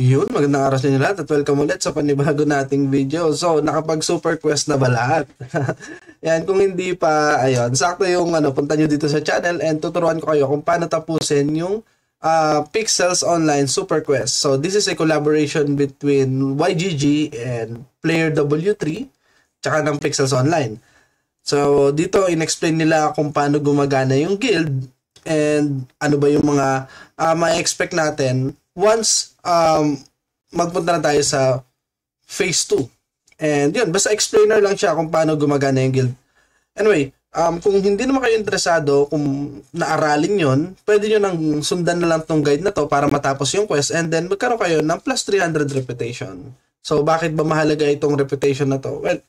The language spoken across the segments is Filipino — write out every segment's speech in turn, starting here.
Yun, magandang araw sa inyo lahat at welcome ulit sa panibago nating video. So, nakapag super quest na ba lahat? Yan, kung hindi pa, ayun, sakto yung ano, punta nyo dito sa channel and tuturuan ko kayo kung paano tapusin yung uh, Pixels Online Super Quest. So, this is a collaboration between YGG and Player W3 tsaka ng Pixels Online. So, dito inexplain nila kung paano gumagana yung guild and ano ba yung mga uh, ma-expect natin once um, magpunta na tayo sa phase 2. And yun, basta explainer lang siya kung paano gumagana yung guild. Anyway, um, kung hindi naman kayo interesado, kung naaralin yon pwede nyo nang sundan na lang tong guide na to para matapos yung quest and then magkaroon kayo ng plus 300 reputation. So, bakit ba mahalaga itong reputation na to? Well,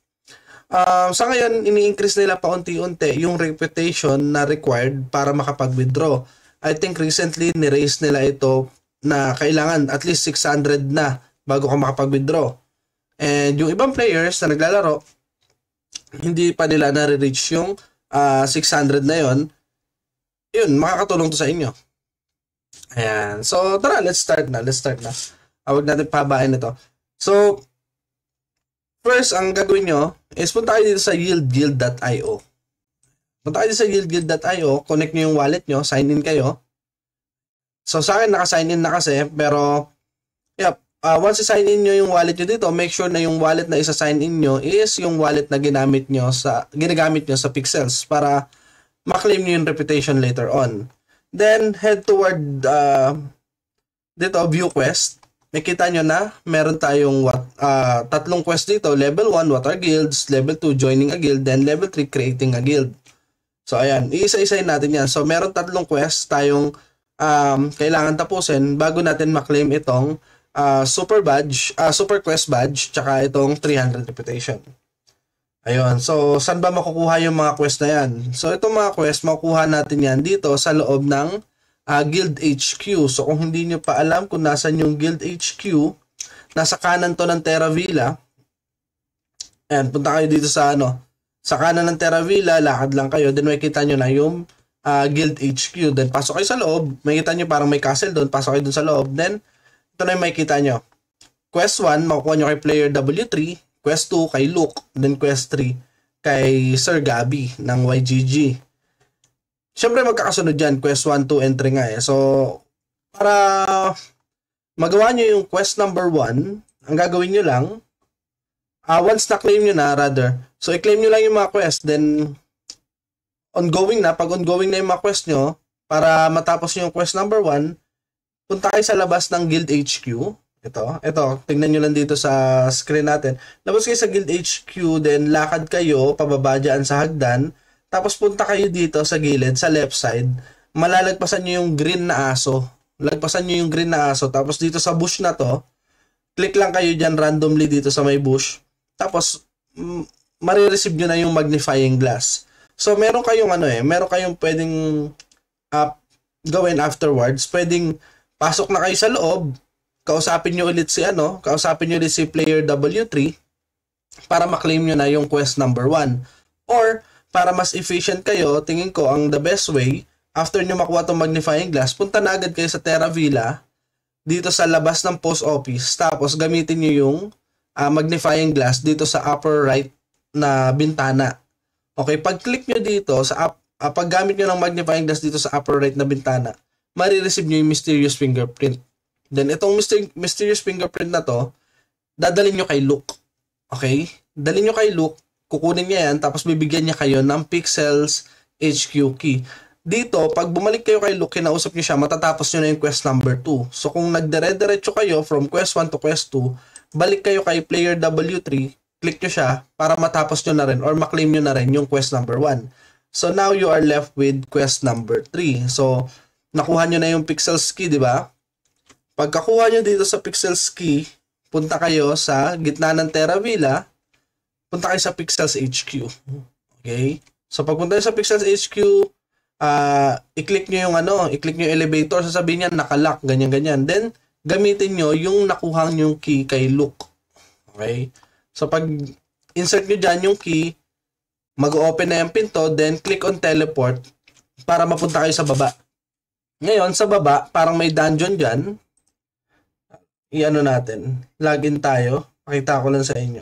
Uh, sa ngayon, ini-increase nila pa unti-unti yung reputation na required para makapag-withdraw. I think recently, ni-raise nila ito na kailangan at least 600 na bago ka makapag-withdraw. And yung ibang players na naglalaro, hindi pa nila na-reach yung uh, ah, 600 na yon yun, makakatulong to sa inyo. Ayan. So, tara, let's start na. Let's start na. Awag ah, natin pabain ito. So, first, ang gagawin nyo is punta kayo dito sa yieldguild.io. Punta kayo dito sa yieldguild.io, connect nyo yung wallet nyo, sign in kayo. So sa akin, naka-sign in na kasi. Pero, yep. Uh, once sign in nyo yung wallet nyo dito, make sure na yung wallet na isa-sign in nyo is yung wallet na ginamit nyo sa, ginagamit nyo sa pixels para maklaim nyo yung reputation later on. Then, head toward uh, dito, view quest. Nakita nyo na, meron tayong what, uh, ah, tatlong quest dito. Level 1, what are guilds? Level 2, joining a guild. Then, level 3, creating a guild. So, ayan. Iisa-isayin natin yan. So, meron tatlong quest tayong um, kailangan tapusin bago natin maklaim itong uh, super badge, uh, super quest badge, tsaka itong 300 reputation. Ayun, so saan ba makukuha yung mga quest na yan? So itong mga quest, makukuha natin yan dito sa loob ng uh, Guild HQ. So kung hindi nyo pa alam kung nasan yung Guild HQ, nasa kanan to ng Terra Villa. Ayan, punta kayo dito sa ano, sa kanan ng Terra Villa, lakad lang kayo, then makikita nyo na yung uh, Guild HQ. Then pasok kayo sa loob, makikita nyo parang may castle doon, pasok kayo doon sa loob. Then ito na yung makikita nyo. Quest 1, makukuha nyo kay player W3. Quest 2, kay Luke. Then quest 3, kay Sir Gabi ng YGG. Siyempre magkakasunod yan, quest 1, 2, and 3 nga eh. So, para magawa nyo yung quest number 1, ang gagawin nyo lang, uh, once na-claim nyo na rather, so i-claim nyo lang yung mga quest, then ongoing na, pag ongoing na yung mga quest nyo, para matapos yung quest number 1, punta kayo sa labas ng Guild HQ. Ito, ito, tingnan nyo lang dito sa screen natin. Labas kayo sa Guild HQ, then lakad kayo, pababa dyan sa hagdan, tapos punta kayo dito sa gilid, sa left side, malalagpasan nyo yung green na aso. Lagpasan nyo yung green na aso. Tapos dito sa bush na to, click lang kayo dyan randomly dito sa may bush. Tapos, mm, marireceive nyo na yung magnifying glass. So meron kayong ano eh, meron kayong pwedeng uh, gawin afterwards, pwedeng pasok na kayo sa loob, kausapin niyo ulit si ano, kausapin niyo ulit si player W3 para maklaim niyo na yung quest number 1. Or para mas efficient kayo, tingin ko ang the best way after niyo makuha tong magnifying glass, punta na agad kayo sa Terra Villa dito sa labas ng post office tapos gamitin niyo yung uh, magnifying glass dito sa upper right na bintana Okay, pag-click nyo dito sa app, uh, paggamit nyo ng magnifying glass dito sa upper right na bintana, marireceive nyo yung mysterious fingerprint. Then, itong myster- mysterious fingerprint na to, dadalhin nyo kay Luke. Okay? Dalhin nyo kay Luke, kukunin niya yan, tapos bibigyan niya kayo ng pixels HQ key. Dito, pag bumalik kayo kay Luke, kinausap nyo siya, matatapos nyo na yung quest number 2. So, kung nagdire-diretso kayo from quest 1 to quest 2, balik kayo kay player W3, click nyo siya para matapos nyo na rin or maklaim nyo na rin yung quest number 1. So now you are left with quest number 3. So nakuha nyo na yung pixels key, di ba? Pagkakuha nyo dito sa pixels key, punta kayo sa gitna ng Terra Villa, punta kayo sa pixels HQ. Okay? So pagpunta sa pixels HQ, uh, ah, i-click nyo yung ano, i-click nyo yung elevator, sasabihin niya nakalock, ganyan-ganyan. Then, gamitin nyo yung nakuha yung key kay Luke. Okay? So pag insert nyo dyan yung key, mag-open na yung pinto, then click on teleport para mapunta kayo sa baba. Ngayon, sa baba, parang may dungeon dyan. I-ano natin. Login tayo. Pakita ko lang sa inyo.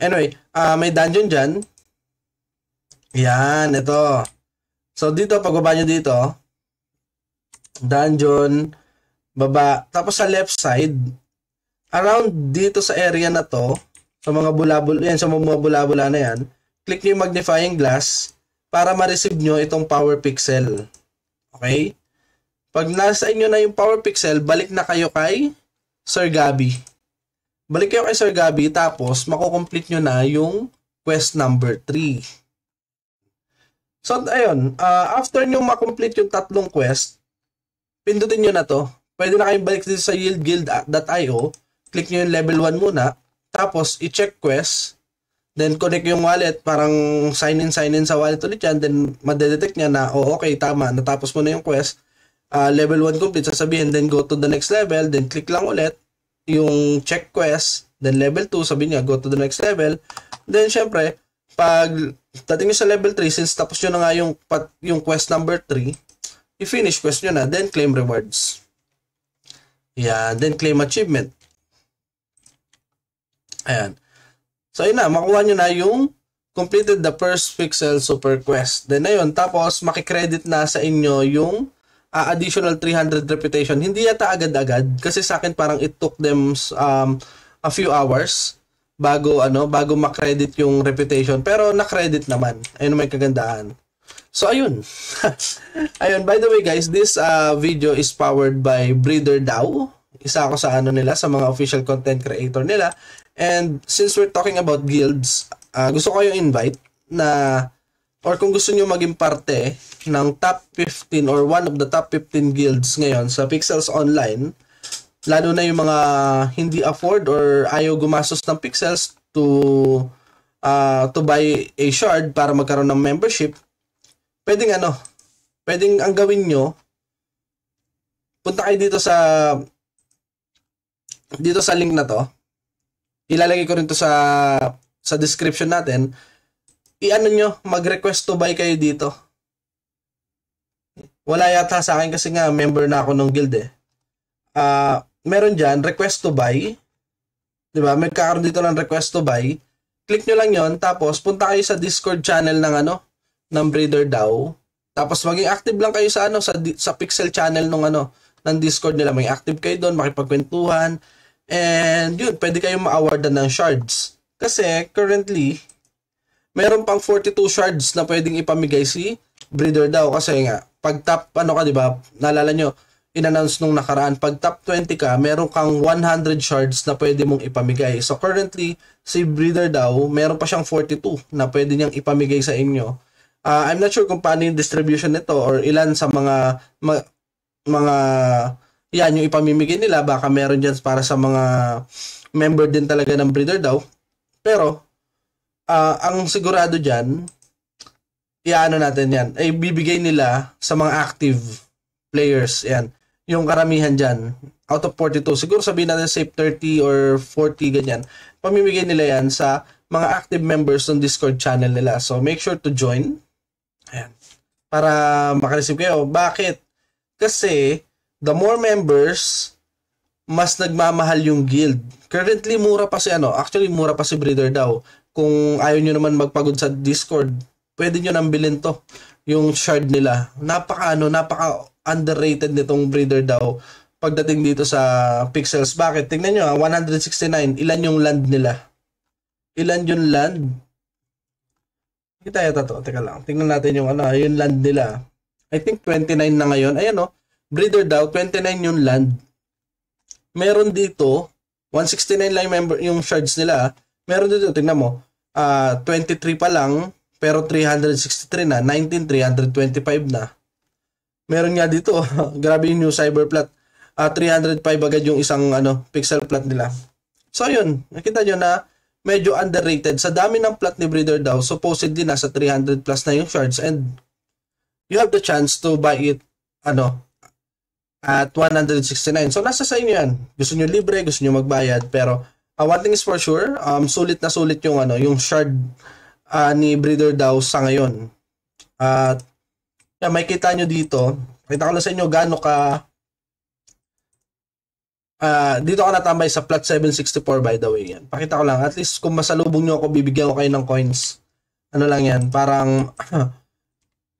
Anyway, uh, may dungeon dyan. Yan, ito. So, dito, pagbaba nyo dito, dungeon, baba. Tapos sa left side, around dito sa area na to, sa mga bulabul, yan, sa mga bulabula na yan, click nyo yung magnifying glass para ma-receive nyo itong power pixel. Okay? Pag nasa inyo na yung power pixel, balik na kayo kay Sir Gabi. Balik kayo kay Sir Gabi, tapos makukomplete nyo na yung quest number 3. So, ayun, uh, after nyo makomplete yung tatlong quest, pindutin nyo na to. Pwede na kayong balik dito sa yieldguild.io click nyo yung level 1 muna, tapos i-check quest, then connect yung wallet, parang sign in, sign in sa wallet ulit yan, then madedetect niya na, oh okay, tama, natapos mo na yung quest, uh, level 1 complete, sasabihin, then go to the next level, then click lang ulit, yung check quest, then level 2, sabihin niya, go to the next level, then syempre, pag dating nyo sa level 3, since tapos nyo na nga yung, yung quest number 3, i-finish quest nyo na, then claim rewards. Yeah, then claim achievement. Ayan. So, ayun na. Makuha nyo na yung completed the first pixel super quest. Then, ayun. Tapos, makikredit na sa inyo yung uh, additional 300 reputation. Hindi yata agad-agad. Kasi sa akin, parang it took them um, a few hours bago ano bago makredit yung reputation pero nakredit naman ayun may kagandahan so ayun ayun by the way guys this uh, video is powered by Breeder DAO isa ako sa ano nila, sa mga official content creator nila. And since we're talking about guilds, uh, gusto ko yung invite na or kung gusto niyo maging parte ng top 15 or one of the top 15 guilds ngayon sa Pixels Online, lalo na yung mga hindi afford or ayaw gumastos ng pixels to uh, to buy a shard para magkaroon ng membership, pwedeng ano, pwedeng ang gawin nyo, punta kayo dito sa dito sa link na to, ilalagay ko rin to sa sa description natin. I-ano nyo, mag-request to buy kayo dito. Wala yata sa akin kasi nga member na ako ng guild eh. Uh, meron dyan, request to buy. Diba? Magkakaroon dito ng request to buy. Click nyo lang yon tapos punta kayo sa Discord channel ng ano, ng Breeder DAO. Tapos maging active lang kayo sa ano, sa, sa Pixel channel ng ano, ng Discord nila. Maging active kayo doon, makipagkwentuhan, And yun, pwede kayong ma-awardan ng shards. Kasi currently, meron pang 42 shards na pwedeng ipamigay si breeder daw. Kasi nga, pag top, ano ka diba, nalala nyo, in-announce nung nakaraan, pag top 20 ka, meron kang 100 shards na pwede mong ipamigay. So currently, si breeder daw, meron pa siyang 42 na pwede niyang ipamigay sa inyo. Uh, I'm not sure kung paano yung distribution nito or ilan sa mga ma, mga yan yung ipamimigay nila. Baka meron dyan para sa mga member din talaga ng breeder daw. Pero, uh, ang sigurado dyan, iano natin yan, ay bibigay nila sa mga active players. Yan. Yung karamihan dyan, out of 42, siguro sabihin natin safe 30 or 40, ganyan. Pamimigay nila yan sa mga active members ng Discord channel nila. So, make sure to join. Ayan. Para makareceive kayo. Bakit? Kasi, the more members, mas nagmamahal yung guild. Currently, mura pa si ano. Actually, mura pa si Breeder daw. Kung ayaw nyo naman magpagod sa Discord, pwede nyo nang bilhin to. Yung shard nila. Napaka ano, napaka underrated nitong Breeder daw pagdating dito sa pixels. Bakit? Tingnan nyo 169. Ah, ilan yung land nila? Ilan yung land? Kita yata to. Teka lang. Tingnan natin yung ano, ah, yung land nila. I think 29 na ngayon. Ayan o. Oh breeder daw, 29 yung land. Meron dito, 169 lang member, yung shards nila. Ah. Meron dito, tingnan mo, uh, ah, 23 pa lang, pero 363 na, 19, 325 na. Meron nga dito, grabe yung new cyber plot Uh, 305 agad yung isang ano, pixel plot nila. So yun, nakita nyo na medyo underrated. Sa dami ng plot ni Breeder daw, supposedly nasa 300 plus na yung shards and you have the chance to buy it ano at 169. So nasa sa inyo yan. Gusto niyo libre, gusto niyo magbayad, pero uh, one thing is for sure, um sulit na sulit yung ano, yung shard uh, ni Breeder daw sa ngayon. At uh, yeah, makita niyo dito, kita ko lang sa inyo gaano ka Uh, dito ako natambay sa plot 764 by the way yan. Pakita ko lang at least kung masalubong niyo ako bibigyan ko kayo ng coins. Ano lang yan, parang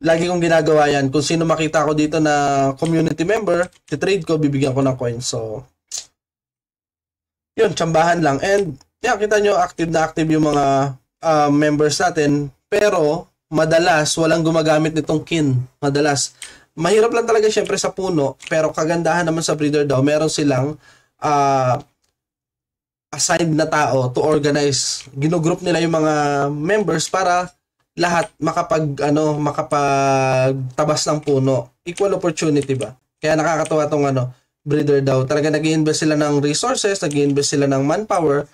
lagi kong ginagawa yan. Kung sino makita ko dito na community member, titrade ko, bibigyan ko ng coin. So, yun, tsambahan lang. And, yeah, kita nyo, active na active yung mga uh, members natin. Pero, madalas, walang gumagamit nitong kin. Madalas. Mahirap lang talaga syempre sa puno, pero kagandahan naman sa breeder daw, meron silang uh, assigned na tao to organize. Ginugroup nila yung mga members para lahat makapag ano makapag tabas ng puno. Equal opportunity ba? Kaya nakakatuwa tong ano breeder daw. Talaga nag-invest sila ng resources, nag-invest sila ng manpower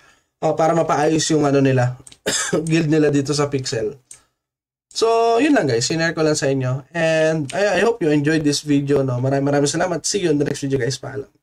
uh, para mapaayos yung ano nila, guild nila dito sa Pixel. So, yun lang guys. Sinare ko lang sa inyo. And I, I hope you enjoyed this video. No? Maraming maraming salamat. See you in the next video guys. Paalam.